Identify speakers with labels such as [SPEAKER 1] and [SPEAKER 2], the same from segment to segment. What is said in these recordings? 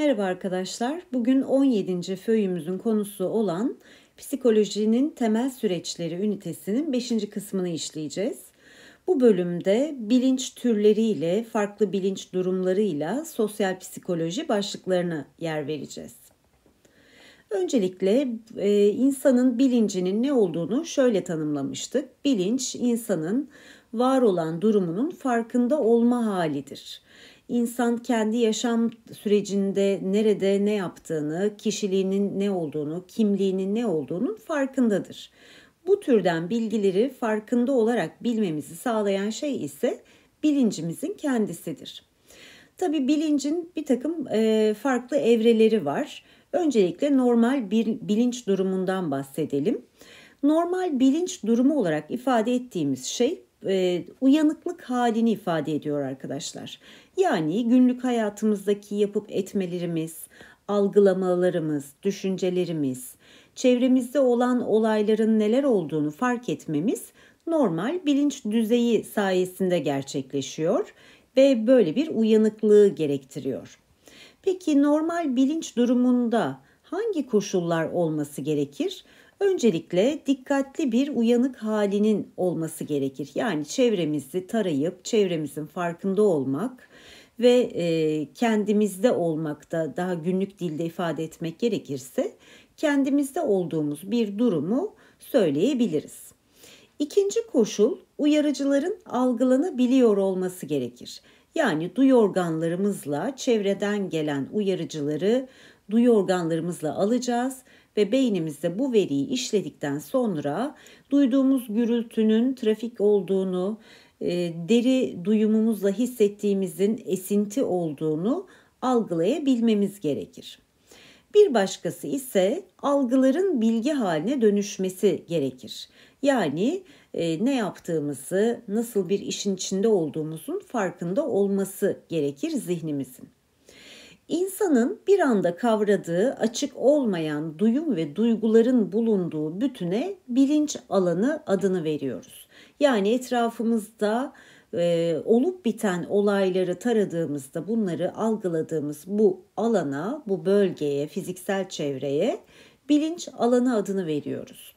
[SPEAKER 1] Merhaba arkadaşlar. Bugün 17. föyümüzün konusu olan Psikolojinin Temel Süreçleri ünitesinin 5. kısmını işleyeceğiz. Bu bölümde bilinç türleriyle, farklı bilinç durumlarıyla sosyal psikoloji başlıklarına yer vereceğiz. Öncelikle e, insanın bilincinin ne olduğunu şöyle tanımlamıştık. Bilinç insanın var olan durumunun farkında olma halidir. İnsan kendi yaşam sürecinde nerede ne yaptığını, kişiliğinin ne olduğunu, kimliğinin ne olduğunun farkındadır. Bu türden bilgileri farkında olarak bilmemizi sağlayan şey ise bilincimizin kendisidir. Tabi bilincin bir takım e, farklı evreleri var. Öncelikle normal bir bilinç durumundan bahsedelim. Normal bilinç durumu olarak ifade ettiğimiz şey e, uyanıklık halini ifade ediyor arkadaşlar. Yani günlük hayatımızdaki yapıp etmelerimiz, algılamalarımız, düşüncelerimiz, çevremizde olan olayların neler olduğunu fark etmemiz normal bilinç düzeyi sayesinde gerçekleşiyor ve böyle bir uyanıklığı gerektiriyor. Peki normal bilinç durumunda hangi koşullar olması gerekir? Öncelikle dikkatli bir uyanık halinin olması gerekir. Yani çevremizi tarayıp çevremizin farkında olmak ve e, kendimizde olmak da daha günlük dilde ifade etmek gerekirse kendimizde olduğumuz bir durumu söyleyebiliriz. İkinci koşul uyarıcıların algılanabiliyor olması gerekir. Yani duyu organlarımızla çevreden gelen uyarıcıları duyu organlarımızla alacağız ve beynimizde bu veriyi işledikten sonra duyduğumuz gürültünün trafik olduğunu, e, deri duyumumuzla hissettiğimizin esinti olduğunu algılayabilmemiz gerekir. Bir başkası ise algıların bilgi haline dönüşmesi gerekir. Yani e, ne yaptığımızı, nasıl bir işin içinde olduğumuzun farkında olması gerekir zihnimizin. İnsanın bir anda kavradığı, açık olmayan duyum ve duyguların bulunduğu bütüne bilinç alanı adını veriyoruz. Yani etrafımızda e, olup biten olayları taradığımızda bunları algıladığımız bu alana, bu bölgeye, fiziksel çevreye bilinç alanı adını veriyoruz.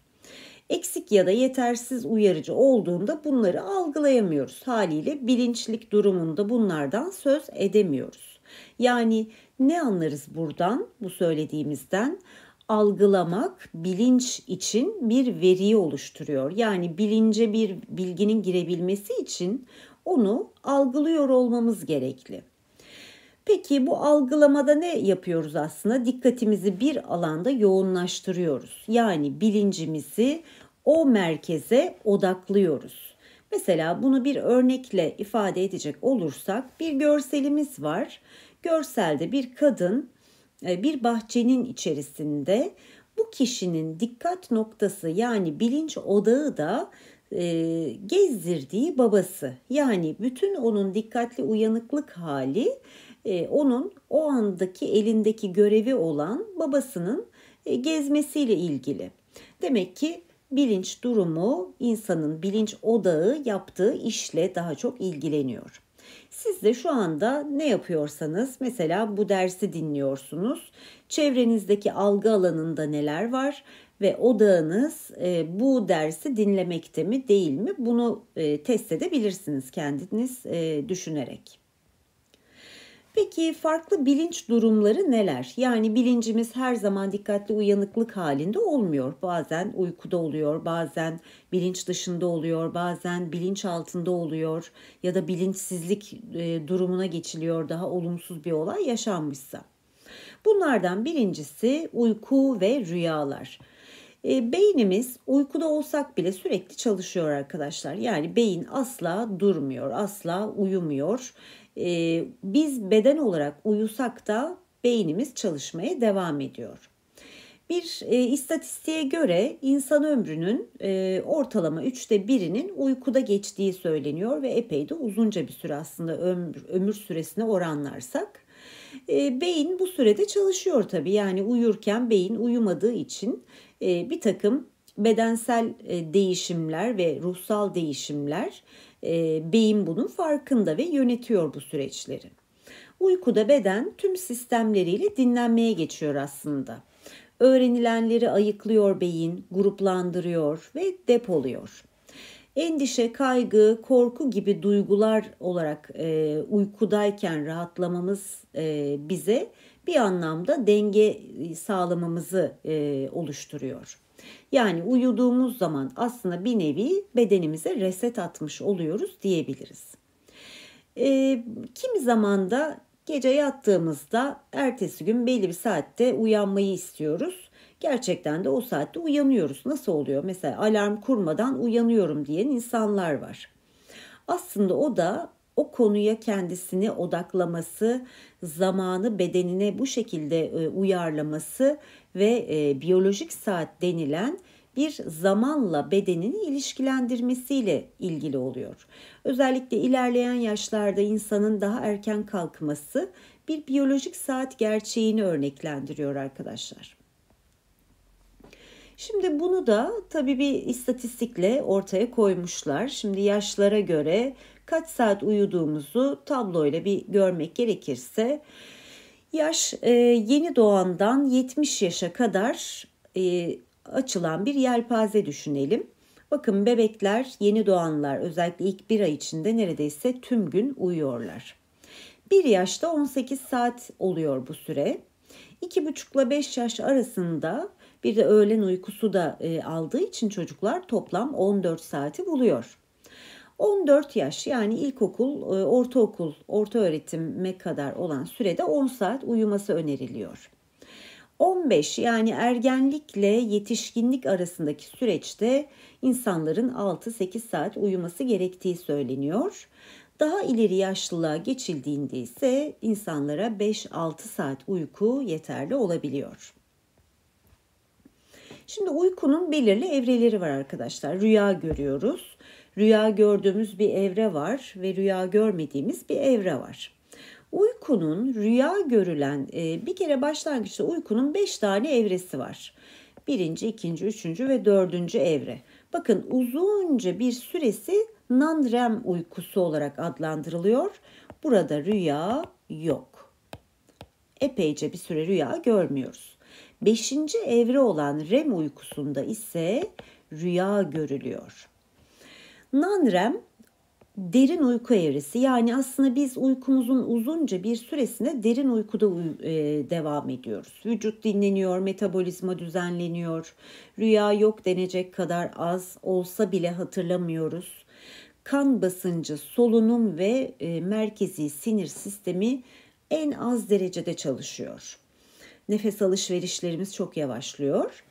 [SPEAKER 1] Eksik ya da yetersiz uyarıcı olduğunda bunları algılayamıyoruz. Haliyle bilinçlik durumunda bunlardan söz edemiyoruz. Yani ne anlarız buradan bu söylediğimizden? algılamak bilinç için bir veriyi oluşturuyor. Yani bilince bir bilginin girebilmesi için onu algılıyor olmamız gerekli. Peki bu algılamada ne yapıyoruz aslında? Dikkatimizi bir alanda yoğunlaştırıyoruz. Yani bilincimizi o merkeze odaklıyoruz. Mesela bunu bir örnekle ifade edecek olursak bir görselimiz var. Görselde bir kadın e, bir bahçenin içerisinde bu kişinin dikkat noktası yani bilinç odağı da e, gezdirdiği babası. Yani bütün onun dikkatli uyanıklık hali e, onun o andaki elindeki görevi olan babasının gezmesiyle ilgili. Demek ki bilinç durumu insanın bilinç odağı yaptığı işle daha çok ilgileniyor. Siz de şu anda ne yapıyorsanız mesela bu dersi dinliyorsunuz. Çevrenizdeki algı alanında neler var ve odağınız e, bu dersi dinlemekte mi değil mi bunu e, test edebilirsiniz kendiniz e, düşünerek. Peki farklı bilinç durumları neler? Yani bilincimiz her zaman dikkatli uyanıklık halinde olmuyor. Bazen uykuda oluyor, bazen bilinç dışında oluyor, bazen bilinç altında oluyor ya da bilinçsizlik e, durumuna geçiliyor daha olumsuz bir olay yaşanmışsa. Bunlardan birincisi uyku ve rüyalar. E, beynimiz uykuda olsak bile sürekli çalışıyor arkadaşlar. Yani beyin asla durmuyor, asla uyumuyor e, biz beden olarak uyusak da beynimiz çalışmaya devam ediyor. Bir e, istatistiğe göre insan ömrünün e, ortalama üçte birinin uykuda geçtiği söyleniyor ve epey de uzunca bir süre aslında ömür, ömür süresine oranlarsak. E, beyin bu sürede çalışıyor tabii yani uyurken beyin uyumadığı için e, bir takım bedensel e, değişimler ve ruhsal değişimler e, beyin bunun farkında ve yönetiyor bu süreçleri. Uykuda beden tüm sistemleriyle dinlenmeye geçiyor aslında. Öğrenilenleri ayıklıyor beyin, gruplandırıyor ve depoluyor. Endişe, kaygı, korku gibi duygular olarak e, uykudayken rahatlamamız e, bize bir anlamda denge e, sağlamamızı e, oluşturuyor. Yani uyuduğumuz zaman aslında bir nevi bedenimize reset atmış oluyoruz diyebiliriz. E, kimi zaman da gece yattığımızda ertesi gün belli bir saatte uyanmayı istiyoruz. Gerçekten de o saatte uyanıyoruz. Nasıl oluyor? Mesela alarm kurmadan uyanıyorum diyen insanlar var. Aslında o da o konuya kendisini odaklaması, zamanı bedenine bu şekilde e, uyarlaması ve e, biyolojik saat denilen bir zamanla bedenini ilişkilendirmesiyle ilgili oluyor. Özellikle ilerleyen yaşlarda insanın daha erken kalkması bir biyolojik saat gerçeğini örneklendiriyor arkadaşlar. Şimdi bunu da tabii bir istatistikle ortaya koymuşlar. Şimdi yaşlara göre kaç saat uyuduğumuzu tabloyla bir görmek gerekirse Yaş e, yeni doğandan 70 yaşa kadar e, açılan bir yelpaze düşünelim. Bakın bebekler, yeni doğanlar özellikle ilk bir ay içinde neredeyse tüm gün uyuyorlar. Bir yaşta 18 saat oluyor bu süre. 2,5 ile 5 yaş arasında bir de öğlen uykusu da e, aldığı için çocuklar toplam 14 saati buluyor. 14 yaş yani ilkokul, e, ortaokul, orta öğretime kadar olan sürede 10 saat uyuması öneriliyor. 15 yani ergenlikle yetişkinlik arasındaki süreçte insanların 6-8 saat uyuması gerektiği söyleniyor. Daha ileri yaşlılığa geçildiğinde ise insanlara 5-6 saat uyku yeterli olabiliyor. Şimdi uykunun belirli evreleri var arkadaşlar. Rüya görüyoruz Rüya gördüğümüz bir evre var ve rüya görmediğimiz bir evre var. Uykunun rüya görülen e, bir kere başlangıçta uykunun 5 tane evresi var. Birinci, ikinci, üçüncü ve dördüncü evre. Bakın uzunca bir süresi non-REM uykusu olarak adlandırılıyor. Burada rüya yok. Epeyce bir süre rüya görmüyoruz. Beşinci evre olan REM uykusunda ise rüya görülüyor. Nanrem derin uyku evresi yani aslında biz uykumuzun uzunca bir süresinde derin uykuda uy- e, devam ediyoruz. Vücut dinleniyor, metabolizma düzenleniyor, rüya yok denecek kadar az olsa bile hatırlamıyoruz. Kan basıncı, solunum ve e, merkezi sinir sistemi en az derecede çalışıyor. Nefes alışverişlerimiz çok yavaşlıyor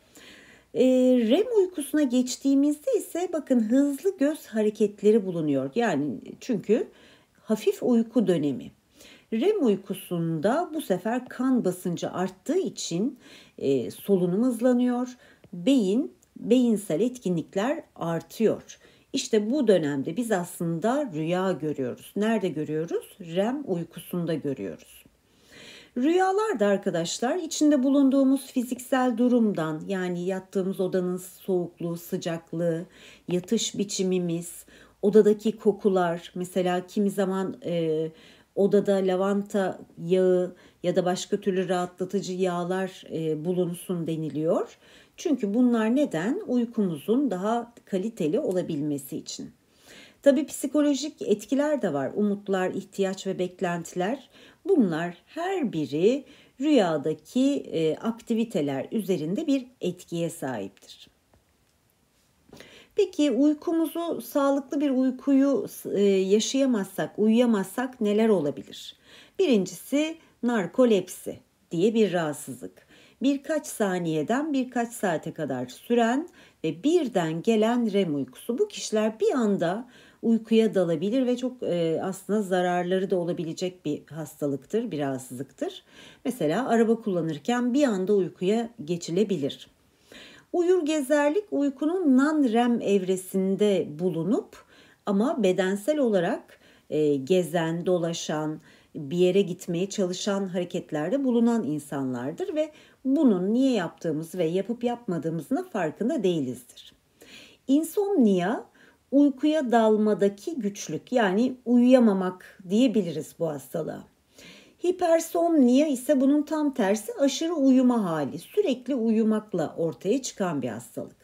[SPEAKER 1] e, REM uykusuna geçtiğimizde ise bakın hızlı göz hareketleri bulunuyor. Yani çünkü hafif uyku dönemi. REM uykusunda bu sefer kan basıncı arttığı için e, solunum hızlanıyor. Beyin, beyinsel etkinlikler artıyor. İşte bu dönemde biz aslında rüya görüyoruz. Nerede görüyoruz? REM uykusunda görüyoruz. Rüyalar da arkadaşlar içinde bulunduğumuz fiziksel durumdan yani yattığımız odanın soğukluğu, sıcaklığı, yatış biçimimiz, odadaki kokular mesela kimi zaman e, odada lavanta yağı ya da başka türlü rahatlatıcı yağlar e, bulunsun deniliyor. Çünkü bunlar neden? Uykumuzun daha kaliteli olabilmesi için. Tabii psikolojik etkiler de var. Umutlar, ihtiyaç ve beklentiler Bunlar her biri rüyadaki e, aktiviteler üzerinde bir etkiye sahiptir. Peki uykumuzu sağlıklı bir uykuyu e, yaşayamazsak, uyuyamazsak neler olabilir? Birincisi narkolepsi diye bir rahatsızlık. Birkaç saniyeden birkaç saate kadar süren ve birden gelen REM uykusu. Bu kişiler bir anda uykuya dalabilir ve çok e, aslında zararları da olabilecek bir hastalıktır, bir rahatsızlıktır. Mesela araba kullanırken bir anda uykuya geçilebilir. Uyur gezerlik uykunun non-REM evresinde bulunup ama bedensel olarak e, gezen, dolaşan, bir yere gitmeye çalışan hareketlerde bulunan insanlardır ve bunun niye yaptığımız ve yapıp yapmadığımızın farkında değilizdir. İnsomnia uykuya dalmadaki güçlük yani uyuyamamak diyebiliriz bu hastalığa. Hipersomnia ise bunun tam tersi aşırı uyuma hali. Sürekli uyumakla ortaya çıkan bir hastalık.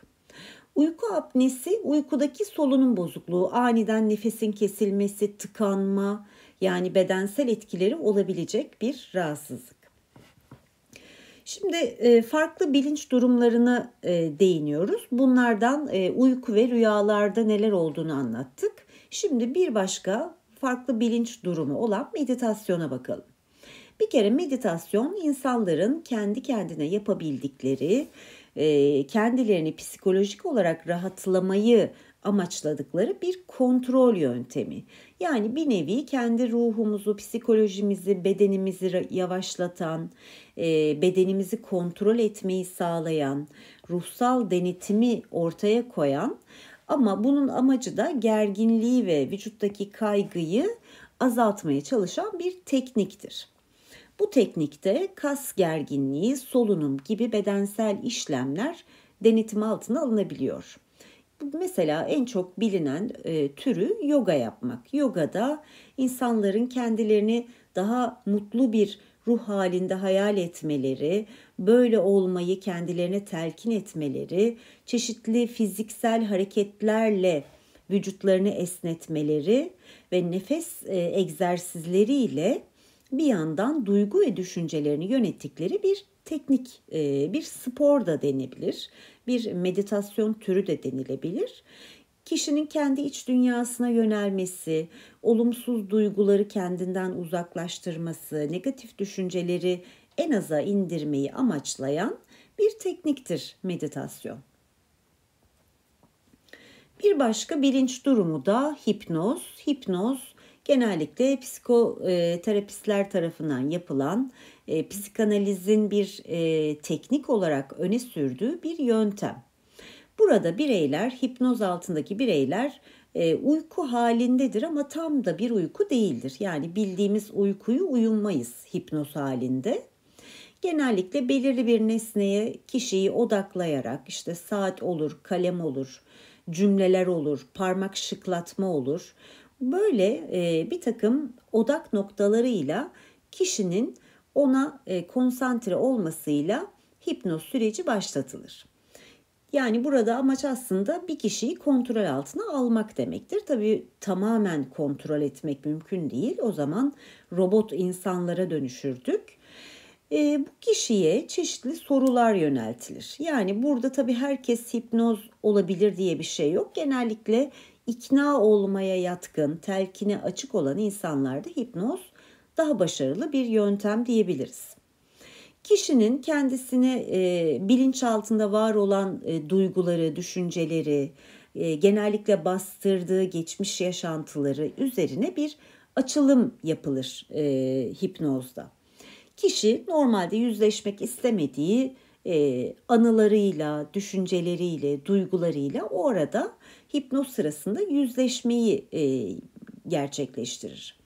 [SPEAKER 1] Uyku apnesi uykudaki solunum bozukluğu, aniden nefesin kesilmesi, tıkanma yani bedensel etkileri olabilecek bir rahatsızlık. Şimdi e, farklı bilinç durumlarına e, değiniyoruz. Bunlardan e, uyku ve rüyalarda neler olduğunu anlattık. Şimdi bir başka farklı bilinç durumu olan meditasyona bakalım. Bir kere meditasyon insanların kendi kendine yapabildikleri, kendilerini psikolojik olarak rahatlamayı amaçladıkları bir kontrol yöntemi. Yani bir nevi kendi ruhumuzu, psikolojimizi, bedenimizi yavaşlatan, e, bedenimizi kontrol etmeyi sağlayan, ruhsal denetimi ortaya koyan ama bunun amacı da gerginliği ve vücuttaki kaygıyı azaltmaya çalışan bir tekniktir. Bu teknikte kas gerginliği, solunum gibi bedensel işlemler denetim altına alınabiliyor. Mesela en çok bilinen e, türü yoga yapmak. Yogada insanların kendilerini daha mutlu bir ruh halinde hayal etmeleri, böyle olmayı kendilerine telkin etmeleri, çeşitli fiziksel hareketlerle vücutlarını esnetmeleri ve nefes e, egzersizleriyle bir yandan duygu ve düşüncelerini yönettikleri bir teknik e, bir spor da denebilir. Bir meditasyon türü de denilebilir. Kişinin kendi iç dünyasına yönelmesi, olumsuz duyguları kendinden uzaklaştırması, negatif düşünceleri en aza indirmeyi amaçlayan bir tekniktir meditasyon. Bir başka bilinç durumu da hipnoz. Hipnoz genellikle psikoterapistler e, tarafından yapılan e, psikanalizin bir e, teknik olarak öne sürdüğü bir yöntem. Burada bireyler hipnoz altındaki bireyler e, uyku halindedir ama tam da bir uyku değildir. Yani bildiğimiz uykuyu uyumayız hipnoz halinde. Genellikle belirli bir nesneye kişiyi odaklayarak işte saat olur, kalem olur, cümleler olur, parmak şıklatma olur. Böyle e, bir takım odak noktalarıyla kişinin ona e, konsantre olmasıyla hipnoz süreci başlatılır. Yani burada amaç aslında bir kişiyi kontrol altına almak demektir. Tabii tamamen kontrol etmek mümkün değil. O zaman robot insanlara dönüşürdük. E, bu kişiye çeşitli sorular yöneltilir. Yani burada tabii herkes hipnoz olabilir diye bir şey yok. Genellikle ikna olmaya yatkın, telkine açık olan insanlarda hipnoz daha başarılı bir yöntem diyebiliriz. Kişinin kendisine e, bilinçaltında var olan e, duyguları, düşünceleri, e, genellikle bastırdığı geçmiş yaşantıları üzerine bir açılım yapılır e, hipnozda. Kişi normalde yüzleşmek istemediği e, anılarıyla, düşünceleriyle, duygularıyla orada hipnoz sırasında yüzleşmeyi e, gerçekleştirir.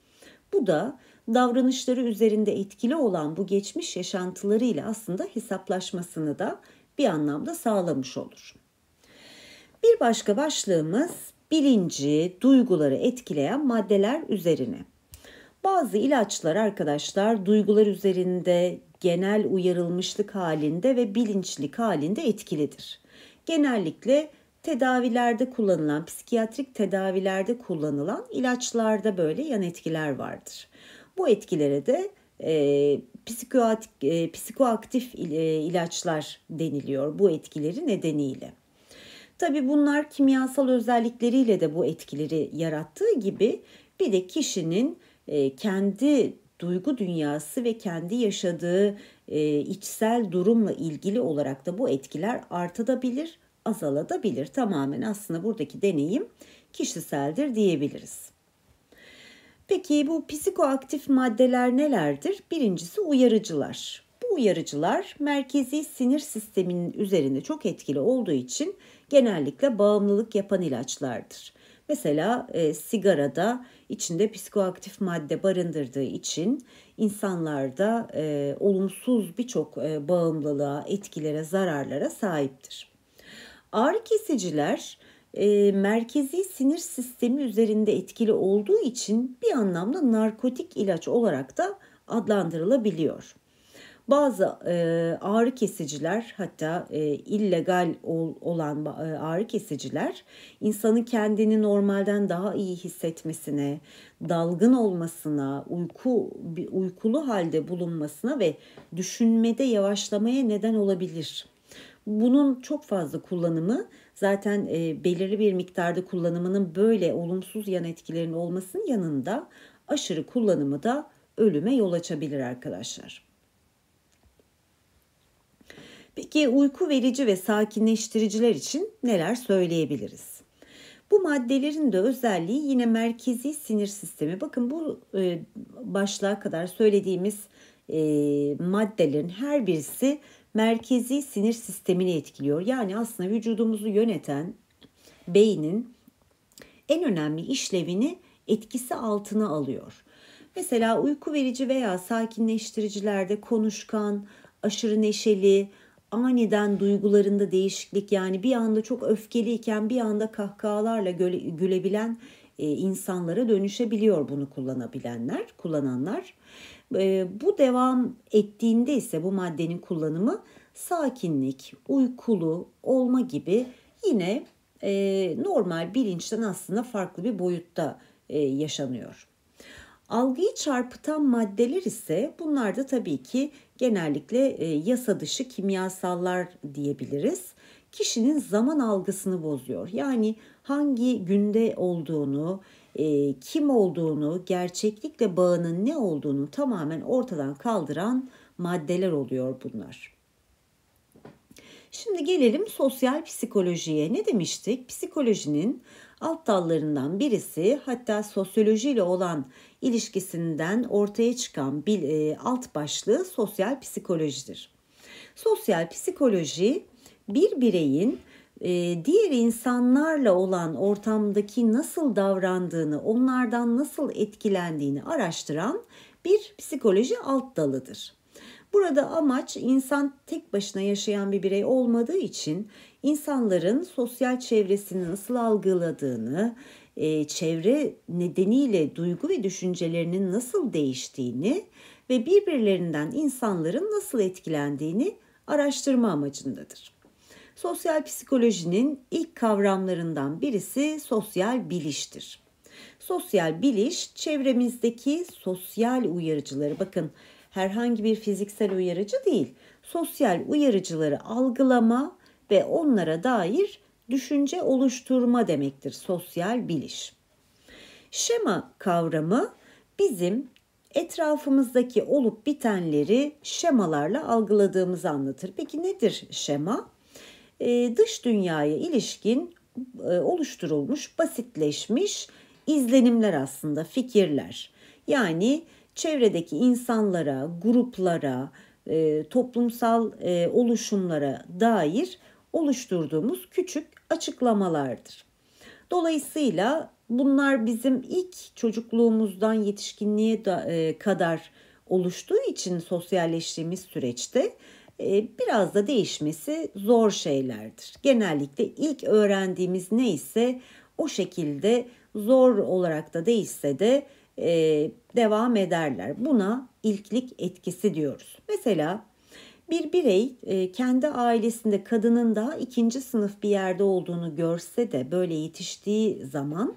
[SPEAKER 1] Bu da davranışları üzerinde etkili olan bu geçmiş yaşantılarıyla aslında hesaplaşmasını da bir anlamda sağlamış olur. Bir başka başlığımız bilinci, duyguları etkileyen maddeler üzerine. Bazı ilaçlar arkadaşlar duygular üzerinde genel uyarılmışlık halinde ve bilinçlik halinde etkilidir. Genellikle tedavilerde kullanılan, psikiyatrik tedavilerde kullanılan ilaçlarda böyle yan etkiler vardır. Bu etkilere de e, psikoat, e, psikoaktif e, ilaçlar deniliyor bu etkileri nedeniyle. Tabi bunlar kimyasal özellikleriyle de bu etkileri yarattığı gibi bir de kişinin e, kendi duygu dünyası ve kendi yaşadığı e, içsel durumla ilgili olarak da bu etkiler artabilir, azalabilir. Tamamen aslında buradaki deneyim kişiseldir diyebiliriz. Peki bu psikoaktif maddeler nelerdir? Birincisi uyarıcılar. Bu uyarıcılar merkezi sinir sisteminin üzerinde çok etkili olduğu için genellikle bağımlılık yapan ilaçlardır. Mesela e, sigarada içinde psikoaktif madde barındırdığı için insanlarda e, olumsuz birçok e, bağımlılığa, etkilere, zararlara sahiptir. Ağrı kesiciler e, merkezi sinir sistemi üzerinde etkili olduğu için bir anlamda narkotik ilaç olarak da adlandırılabiliyor. Bazı e, ağrı kesiciler hatta e, illegal ol, olan e, ağrı kesiciler insanın kendini normalden daha iyi hissetmesine, dalgın olmasına, uyku bir uykulu halde bulunmasına ve düşünmede yavaşlamaya neden olabilir. Bunun çok fazla kullanımı zaten e, belirli bir miktarda kullanımının böyle olumsuz yan etkilerinin olmasının yanında aşırı kullanımı da ölüme yol açabilir arkadaşlar. Peki uyku verici ve sakinleştiriciler için neler söyleyebiliriz? Bu maddelerin de özelliği yine merkezi sinir sistemi. Bakın bu e, başlığa kadar söylediğimiz e, maddelerin her birisi merkezi sinir sistemini etkiliyor. Yani aslında vücudumuzu yöneten beynin en önemli işlevini etkisi altına alıyor. Mesela uyku verici veya sakinleştiricilerde konuşkan, aşırı neşeli, aniden duygularında değişiklik yani bir anda çok öfkeliyken bir anda kahkahalarla göle, gülebilen e, insanlara dönüşebiliyor bunu kullanabilenler, kullananlar. E, bu devam ettiğinde ise bu maddenin kullanımı sakinlik, uykulu olma gibi yine e, normal bilinçten aslında farklı bir boyutta e, yaşanıyor. Algıyı çarpıtan maddeler ise bunlar da tabii ki genellikle e, yasa dışı kimyasallar diyebiliriz. Kişinin zaman algısını bozuyor. Yani hangi günde olduğunu, e, kim olduğunu, gerçeklikle bağının ne olduğunu tamamen ortadan kaldıran maddeler oluyor bunlar. Şimdi gelelim sosyal psikolojiye. Ne demiştik? Psikolojinin alt dallarından birisi hatta sosyolojiyle olan ilişkisinden ortaya çıkan bir e, alt başlığı sosyal psikolojidir. Sosyal psikoloji bir bireyin e, diğer insanlarla olan ortamdaki nasıl davrandığını, onlardan nasıl etkilendiğini araştıran bir psikoloji alt dalıdır. Burada amaç insan tek başına yaşayan bir birey olmadığı için insanların sosyal çevresini nasıl algıladığını, e, çevre nedeniyle duygu ve düşüncelerinin nasıl değiştiğini ve birbirlerinden insanların nasıl etkilendiğini araştırma amacındadır. Sosyal psikolojinin ilk kavramlarından birisi sosyal biliştir. Sosyal biliş çevremizdeki sosyal uyarıcıları bakın herhangi bir fiziksel uyarıcı değil. Sosyal uyarıcıları algılama ve onlara dair düşünce oluşturma demektir sosyal biliş. Şema kavramı bizim etrafımızdaki olup bitenleri şemalarla algıladığımızı anlatır. Peki nedir şema? Ee, dış dünyaya ilişkin e, oluşturulmuş, basitleşmiş izlenimler aslında, fikirler. Yani çevredeki insanlara, gruplara, e, toplumsal e, oluşumlara dair oluşturduğumuz küçük açıklamalardır. Dolayısıyla bunlar bizim ilk çocukluğumuzdan yetişkinliğe e, kadar oluştuğu için sosyalleştiğimiz süreçte e, biraz da değişmesi zor şeylerdir. Genellikle ilk öğrendiğimiz neyse o şekilde zor olarak da değişse de e, devam ederler. Buna ilklik etkisi diyoruz. Mesela bir birey e, kendi ailesinde kadının daha ikinci sınıf bir yerde olduğunu görse de böyle yetiştiği zaman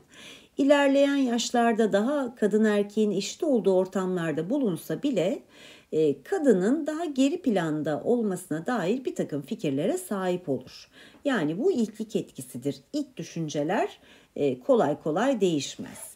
[SPEAKER 1] ilerleyen yaşlarda daha kadın erkeğin eşit olduğu ortamlarda bulunsa bile e, kadının daha geri planda olmasına dair bir takım fikirlere sahip olur. Yani bu ilklik etkisidir. İlk düşünceler e, kolay kolay değişmez.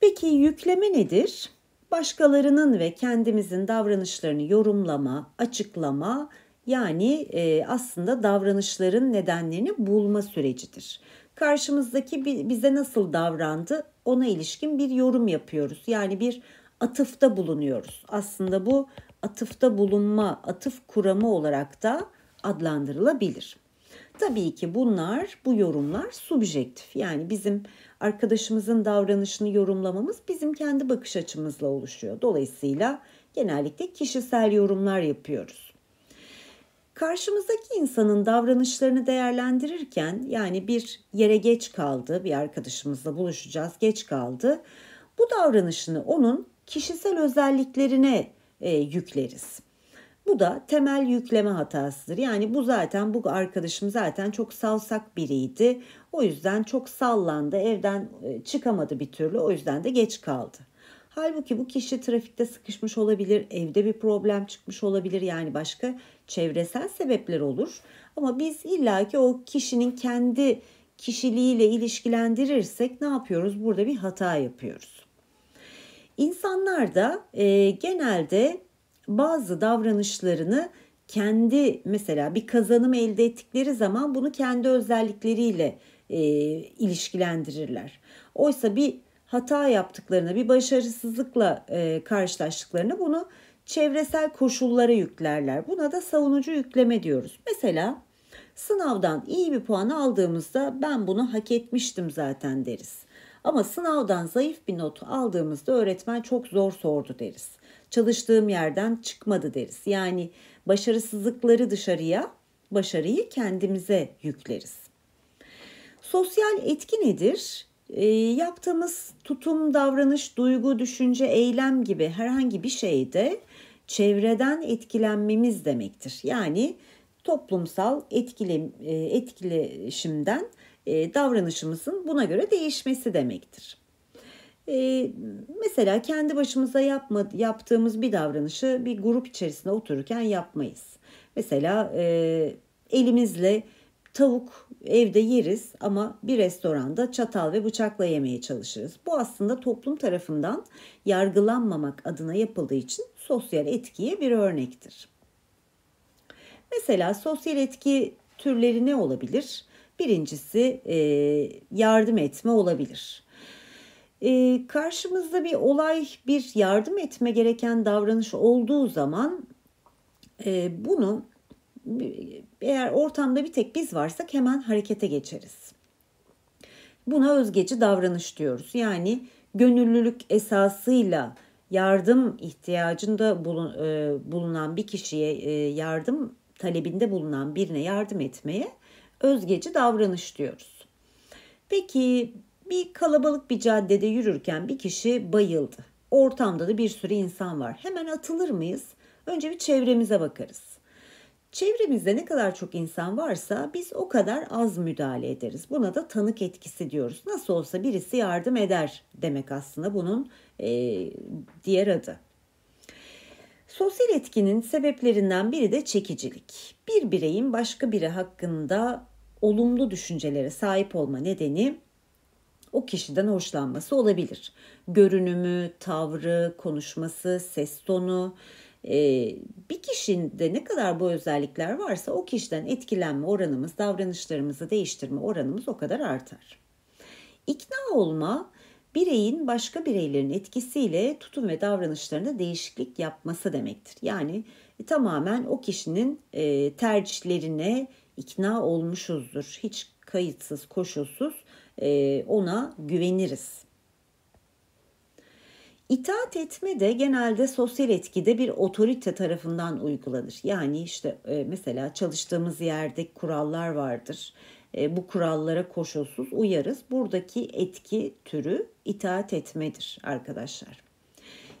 [SPEAKER 1] Peki yükleme nedir? başkalarının ve kendimizin davranışlarını yorumlama, açıklama yani e, aslında davranışların nedenlerini bulma sürecidir. Karşımızdaki bize nasıl davrandı ona ilişkin bir yorum yapıyoruz. Yani bir atıfta bulunuyoruz. Aslında bu atıfta bulunma, atıf kuramı olarak da adlandırılabilir. Tabii ki bunlar, bu yorumlar subjektif. Yani bizim arkadaşımızın davranışını yorumlamamız bizim kendi bakış açımızla oluşuyor. Dolayısıyla genellikle kişisel yorumlar yapıyoruz. Karşımızdaki insanın davranışlarını değerlendirirken yani bir yere geç kaldı, bir arkadaşımızla buluşacağız, geç kaldı. Bu davranışını onun kişisel özelliklerine e, yükleriz. Bu da temel yükleme hatasıdır. Yani bu zaten bu arkadaşım zaten çok salsak biriydi. O yüzden çok sallandı. Evden e, çıkamadı bir türlü. O yüzden de geç kaldı. Halbuki bu kişi trafikte sıkışmış olabilir, evde bir problem çıkmış olabilir yani başka çevresel sebepler olur. Ama biz illaki o kişinin kendi kişiliğiyle ilişkilendirirsek ne yapıyoruz? Burada bir hata yapıyoruz. İnsanlar da e, genelde bazı davranışlarını kendi mesela bir kazanım elde ettikleri zaman bunu kendi özellikleriyle e, ilişkilendirirler. Oysa bir hata yaptıklarını, bir başarısızlıkla e, karşılaştıklarını bunu çevresel koşullara yüklerler. Buna da savunucu yükleme diyoruz. Mesela sınavdan iyi bir puan aldığımızda ben bunu hak etmiştim zaten deriz. Ama sınavdan zayıf bir not aldığımızda öğretmen çok zor sordu deriz çalıştığım yerden çıkmadı deriz. Yani başarısızlıkları dışarıya, başarıyı kendimize yükleriz. Sosyal etki nedir? E, yaptığımız tutum, davranış, duygu, düşünce, eylem gibi herhangi bir şeyde çevreden etkilenmemiz demektir. Yani toplumsal etkile, e, etkileşimden e, davranışımızın buna göre değişmesi demektir. E, mesela kendi başımıza yapma, yaptığımız bir davranışı bir grup içerisinde otururken yapmayız. Mesela e, elimizle tavuk evde yeriz ama bir restoranda çatal ve bıçakla yemeye çalışırız. Bu aslında toplum tarafından yargılanmamak adına yapıldığı için sosyal etkiye bir örnektir. Mesela sosyal etki türleri ne olabilir? Birincisi e, yardım etme olabilir. E, karşımızda bir olay, bir yardım etme gereken davranış olduğu zaman e, bunu eğer ortamda bir tek biz varsak hemen harekete geçeriz. Buna özgeci davranış diyoruz. Yani gönüllülük esasıyla yardım ihtiyacında bulun, e, bulunan bir kişiye e, yardım talebinde bulunan birine yardım etmeye özgeci davranış diyoruz. Peki bir kalabalık bir caddede yürürken bir kişi bayıldı. Ortamda da bir sürü insan var. Hemen atılır mıyız? Önce bir çevremize bakarız. Çevremizde ne kadar çok insan varsa biz o kadar az müdahale ederiz. Buna da tanık etkisi diyoruz. Nasıl olsa birisi yardım eder demek aslında bunun e, diğer adı. Sosyal etkinin sebeplerinden biri de çekicilik. Bir bireyin başka biri hakkında olumlu düşüncelere sahip olma nedeni o kişiden hoşlanması olabilir. Görünümü, tavrı, konuşması, ses tonu. Ee, bir kişinde ne kadar bu özellikler varsa o kişiden etkilenme oranımız, davranışlarımızı değiştirme oranımız o kadar artar. İkna olma bireyin başka bireylerin etkisiyle tutum ve davranışlarında değişiklik yapması demektir. Yani e, tamamen o kişinin e, tercihlerine ikna olmuşuzdur. Hiç kayıtsız, koşulsuz ee, ona güveniriz. İtaat etme de genelde sosyal etkide bir otorite tarafından uygulanır. Yani işte e, mesela çalıştığımız yerde kurallar vardır. E, bu kurallara koşulsuz uyarız. Buradaki etki türü itaat etmedir arkadaşlar.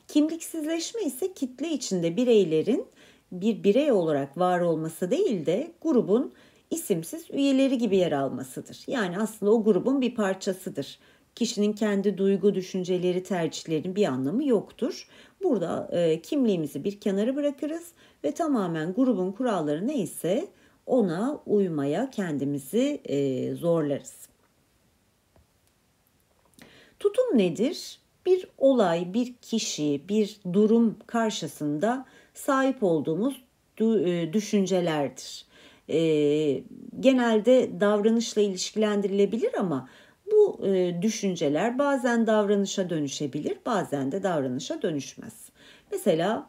[SPEAKER 1] Kimliksizleşme ise kitle içinde bireylerin bir birey olarak var olması değil de grubun isimsiz üyeleri gibi yer almasıdır. Yani aslında o grubun bir parçasıdır. Kişinin kendi duygu, düşünceleri, tercihlerinin bir anlamı yoktur. Burada e, kimliğimizi bir kenara bırakırız ve tamamen grubun kuralları neyse ona uymaya kendimizi e, zorlarız. Tutum nedir? Bir olay, bir kişi, bir durum karşısında sahip olduğumuz e, düşüncelerdir e, genelde davranışla ilişkilendirilebilir ama bu e, düşünceler bazen davranışa dönüşebilir, bazen de davranışa dönüşmez. Mesela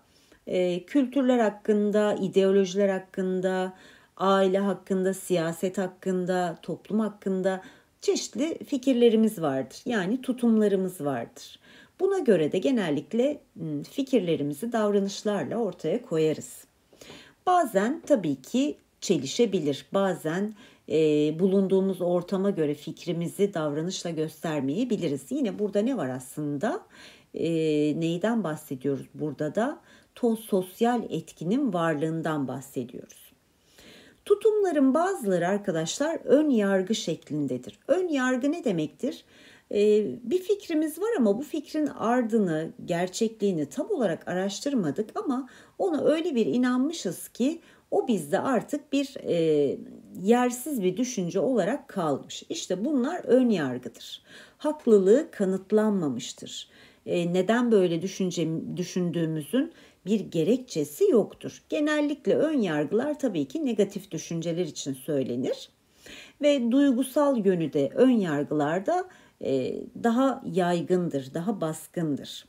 [SPEAKER 1] e, kültürler hakkında, ideolojiler hakkında, aile hakkında, siyaset hakkında, toplum hakkında çeşitli fikirlerimiz vardır. Yani tutumlarımız vardır. Buna göre de genellikle fikirlerimizi davranışlarla ortaya koyarız. Bazen tabii ki çelişebilir. Bazen e, bulunduğumuz ortama göre fikrimizi davranışla göstermeyebiliriz. Yine burada ne var aslında? E, neyden bahsediyoruz burada da? To sosyal etkinin varlığından bahsediyoruz. Tutumların bazıları arkadaşlar ön yargı şeklindedir. Ön yargı ne demektir? E, bir fikrimiz var ama bu fikrin ardını, gerçekliğini tam olarak araştırmadık ama ona öyle bir inanmışız ki o bizde artık bir e, yersiz bir düşünce olarak kalmış. İşte bunlar ön yargıdır. Haklılığı kanıtlanmamıştır. E, neden böyle düşünce, düşündüğümüzün bir gerekçesi yoktur. Genellikle ön yargılar tabii ki negatif düşünceler için söylenir ve duygusal yönü de ön yargılarda e, daha yaygındır, daha baskındır.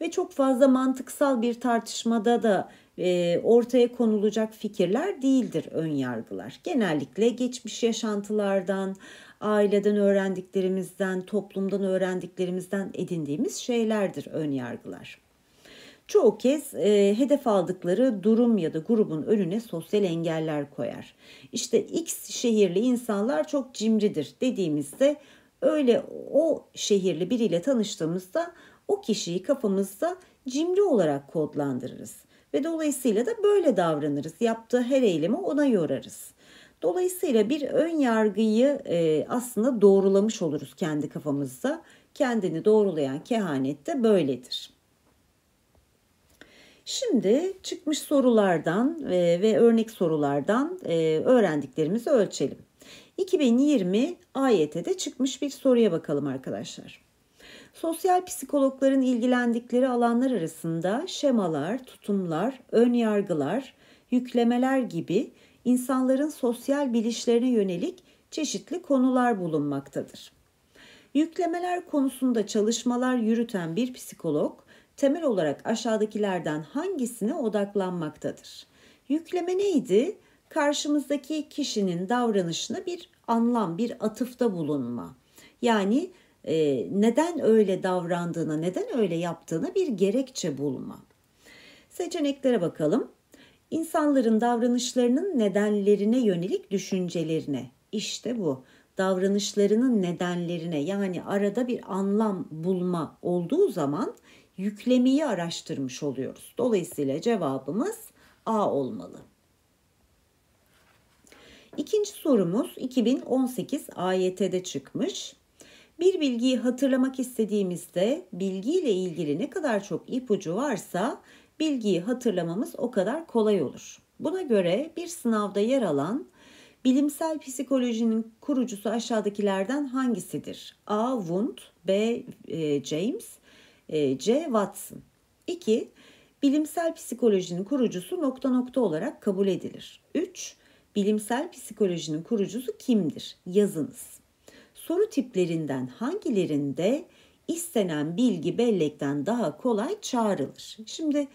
[SPEAKER 1] Ve çok fazla mantıksal bir tartışmada da e, ortaya konulacak fikirler değildir ön yargılar. Genellikle geçmiş yaşantılardan, aileden öğrendiklerimizden, toplumdan öğrendiklerimizden edindiğimiz şeylerdir ön yargılar. Çoğu kez e, hedef aldıkları durum ya da grubun önüne sosyal engeller koyar. İşte X şehirli insanlar çok cimridir dediğimizde öyle o şehirli biriyle tanıştığımızda o kişiyi kafamızda cimri olarak kodlandırırız ve dolayısıyla da böyle davranırız. Yaptığı her eylemi ona yorarız. Dolayısıyla bir ön yargıyı e, aslında doğrulamış oluruz kendi kafamızda. Kendini doğrulayan kehanet de böyledir. Şimdi çıkmış sorulardan ve, ve örnek sorulardan e, öğrendiklerimizi ölçelim. 2020 AYT'de çıkmış bir soruya bakalım arkadaşlar. Sosyal psikologların ilgilendikleri alanlar arasında şemalar, tutumlar, ön yargılar, yüklemeler gibi insanların sosyal bilişlerine yönelik çeşitli konular bulunmaktadır. Yüklemeler konusunda çalışmalar yürüten bir psikolog temel olarak aşağıdakilerden hangisine odaklanmaktadır? Yükleme neydi? Karşımızdaki kişinin davranışına bir anlam, bir atıfta bulunma. Yani e, neden öyle davrandığına, neden öyle yaptığını bir gerekçe bulma. Seçeneklere bakalım. İnsanların davranışlarının nedenlerine yönelik düşüncelerine. İşte bu. Davranışlarının nedenlerine yani arada bir anlam bulma olduğu zaman yüklemeyi araştırmış oluyoruz. Dolayısıyla cevabımız A olmalı. İkinci sorumuz 2018 AYT'de çıkmış. Bir bilgiyi hatırlamak istediğimizde bilgiyle ilgili ne kadar çok ipucu varsa bilgiyi hatırlamamız o kadar kolay olur. Buna göre bir sınavda yer alan bilimsel psikolojinin kurucusu aşağıdakilerden hangisidir? A. Wundt, B. E, James, e, C. Watson. 2. Bilimsel psikolojinin kurucusu nokta nokta olarak kabul edilir. 3. Bilimsel psikolojinin kurucusu kimdir? Yazınız soru tiplerinden hangilerinde istenen bilgi bellekten daha kolay çağrılır? Şimdi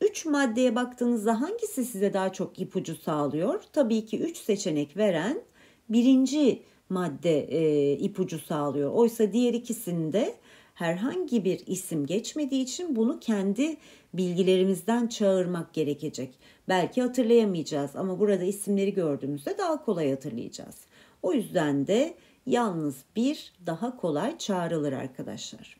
[SPEAKER 1] 3 maddeye baktığınızda hangisi size daha çok ipucu sağlıyor? Tabii ki 3 seçenek veren birinci madde e, ipucu sağlıyor. Oysa diğer ikisinde herhangi bir isim geçmediği için bunu kendi bilgilerimizden çağırmak gerekecek. Belki hatırlayamayacağız ama burada isimleri gördüğümüzde daha kolay hatırlayacağız. O yüzden de Yalnız bir daha kolay çağrılır arkadaşlar.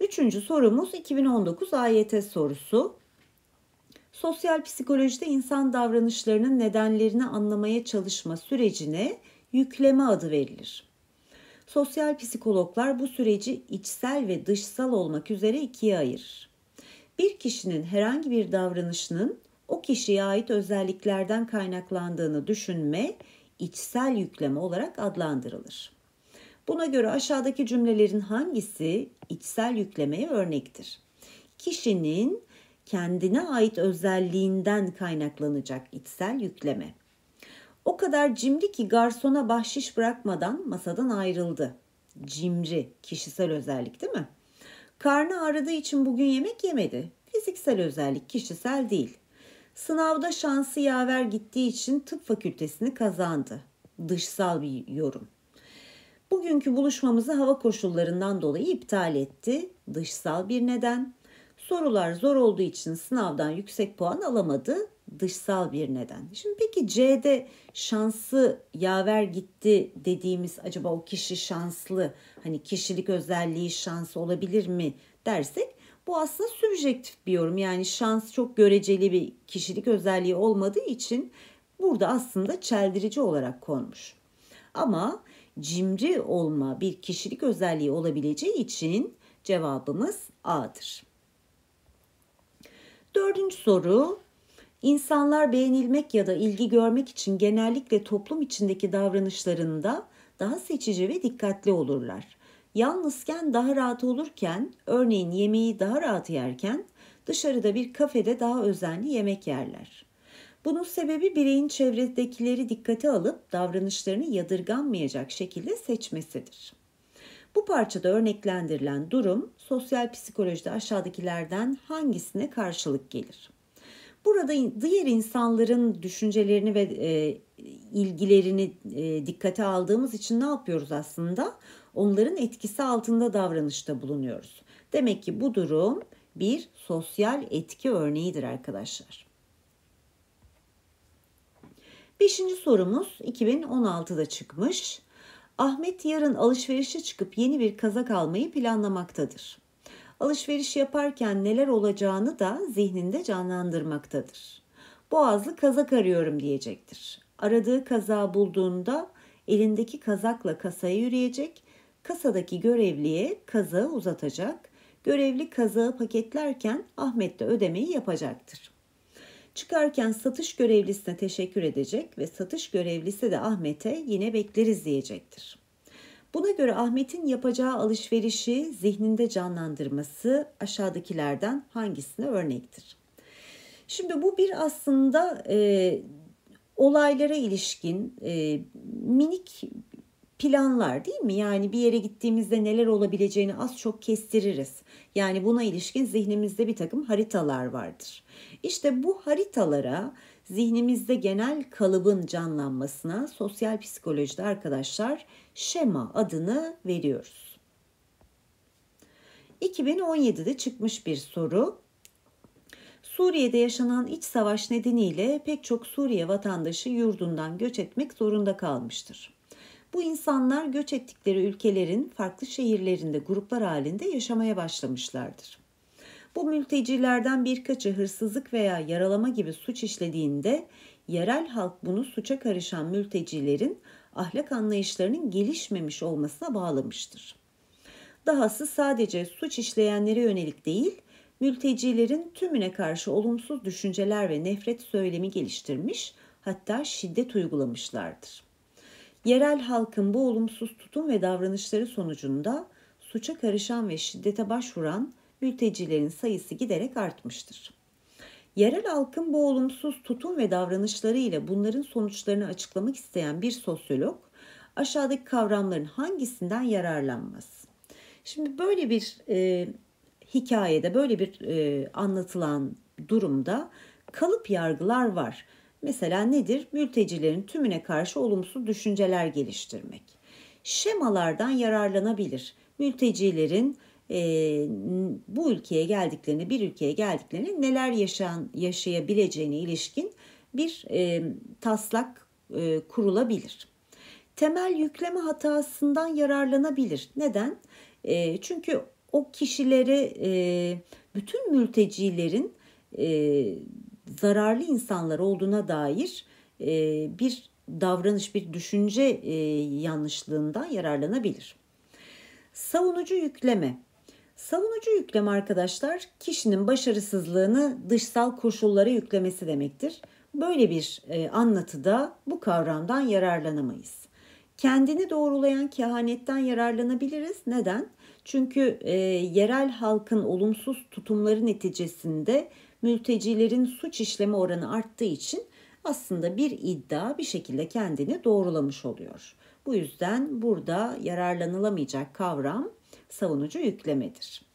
[SPEAKER 1] Üçüncü sorumuz 2019 AYT sorusu. Sosyal psikolojide insan davranışlarının nedenlerini anlamaya çalışma sürecine yükleme adı verilir. Sosyal psikologlar bu süreci içsel ve dışsal olmak üzere ikiye ayırır. Bir kişinin herhangi bir davranışının o kişiye ait özelliklerden kaynaklandığını düşünme içsel yükleme olarak adlandırılır. Buna göre aşağıdaki cümlelerin hangisi içsel yüklemeye örnektir? Kişinin kendine ait özelliğinden kaynaklanacak içsel yükleme. O kadar cimri ki garsona bahşiş bırakmadan masadan ayrıldı. Cimri, kişisel özellik değil mi? Karnı ağrıdığı için bugün yemek yemedi. Fiziksel özellik, kişisel değil. Sınavda şansı yaver gittiği için tıp fakültesini kazandı. Dışsal bir yorum. Bugünkü buluşmamızı hava koşullarından dolayı iptal etti. Dışsal bir neden. Sorular zor olduğu için sınavdan yüksek puan alamadı. Dışsal bir neden. Şimdi peki C'de şansı yaver gitti dediğimiz acaba o kişi şanslı hani kişilik özelliği şansı olabilir mi dersek bu aslında sübjektif bir yorum. Yani şans çok göreceli bir kişilik özelliği olmadığı için burada aslında çeldirici olarak konmuş. Ama cimri olma bir kişilik özelliği olabileceği için cevabımız A'dır. Dördüncü soru. İnsanlar beğenilmek ya da ilgi görmek için genellikle toplum içindeki davranışlarında daha seçici ve dikkatli olurlar. Yalnızken daha rahat olurken, örneğin yemeği daha rahat yerken dışarıda bir kafede daha özenli yemek yerler. Bunun sebebi bireyin çevredekileri dikkate alıp davranışlarını yadırganmayacak şekilde seçmesidir. Bu parçada örneklendirilen durum sosyal psikolojide aşağıdakilerden hangisine karşılık gelir? Burada diğer insanların düşüncelerini ve e, ilgilerini e, dikkate aldığımız için ne yapıyoruz aslında? onların etkisi altında davranışta bulunuyoruz. Demek ki bu durum bir sosyal etki örneğidir arkadaşlar. Beşinci sorumuz 2016'da çıkmış. Ahmet yarın alışverişe çıkıp yeni bir kazak almayı planlamaktadır. Alışveriş yaparken neler olacağını da zihninde canlandırmaktadır. Boğazlı kazak arıyorum diyecektir. Aradığı kazağı bulduğunda elindeki kazakla kasaya yürüyecek kasadaki görevliye kazığı uzatacak, görevli kazığı paketlerken Ahmet de ödemeyi yapacaktır. Çıkarken satış görevlisine teşekkür edecek ve satış görevlisi de Ahmet'e yine bekleriz diyecektir. Buna göre Ahmet'in yapacağı alışverişi zihninde canlandırması aşağıdakilerden hangisine örnektir? Şimdi bu bir aslında e, olaylara ilişkin e, minik planlar değil mi? Yani bir yere gittiğimizde neler olabileceğini az çok kestiririz. Yani buna ilişkin zihnimizde bir takım haritalar vardır. İşte bu haritalara zihnimizde genel kalıbın canlanmasına sosyal psikolojide arkadaşlar şema adını veriyoruz. 2017'de çıkmış bir soru. Suriye'de yaşanan iç savaş nedeniyle pek çok Suriye vatandaşı yurdundan göç etmek zorunda kalmıştır. Bu insanlar göç ettikleri ülkelerin farklı şehirlerinde gruplar halinde yaşamaya başlamışlardır. Bu mültecilerden birkaçı hırsızlık veya yaralama gibi suç işlediğinde yerel halk bunu suça karışan mültecilerin ahlak anlayışlarının gelişmemiş olmasına bağlamıştır. Dahası sadece suç işleyenlere yönelik değil, mültecilerin tümüne karşı olumsuz düşünceler ve nefret söylemi geliştirmiş, hatta şiddet uygulamışlardır. Yerel halkın bu olumsuz tutum ve davranışları sonucunda suça karışan ve şiddete başvuran mültecilerin sayısı giderek artmıştır. Yerel halkın bu olumsuz tutum ve davranışları ile bunların sonuçlarını açıklamak isteyen bir sosyolog aşağıdaki kavramların hangisinden yararlanmaz? Şimdi böyle bir e, hikayede, böyle bir e, anlatılan durumda kalıp yargılar var. Mesela nedir? Mültecilerin tümüne karşı olumsuz düşünceler geliştirmek. Şemalardan yararlanabilir. Mültecilerin e, bu ülkeye geldiklerini, bir ülkeye geldiklerini neler yaşayan, yaşayabileceğine ilişkin bir e, taslak e, kurulabilir. Temel yükleme hatasından yararlanabilir. Neden? E, çünkü o kişileri e, bütün mültecilerin e, zararlı insanlar olduğuna dair e, bir davranış, bir düşünce e, yanlışlığından yararlanabilir. Savunucu yükleme. Savunucu yükleme arkadaşlar kişinin başarısızlığını dışsal koşullara yüklemesi demektir. Böyle bir e, anlatıda bu kavramdan yararlanamayız. Kendini doğrulayan kehanetten yararlanabiliriz. Neden? Çünkü e, yerel halkın olumsuz tutumları neticesinde mültecilerin suç işleme oranı arttığı için aslında bir iddia bir şekilde kendini doğrulamış oluyor. Bu yüzden burada yararlanılamayacak kavram savunucu yüklemedir.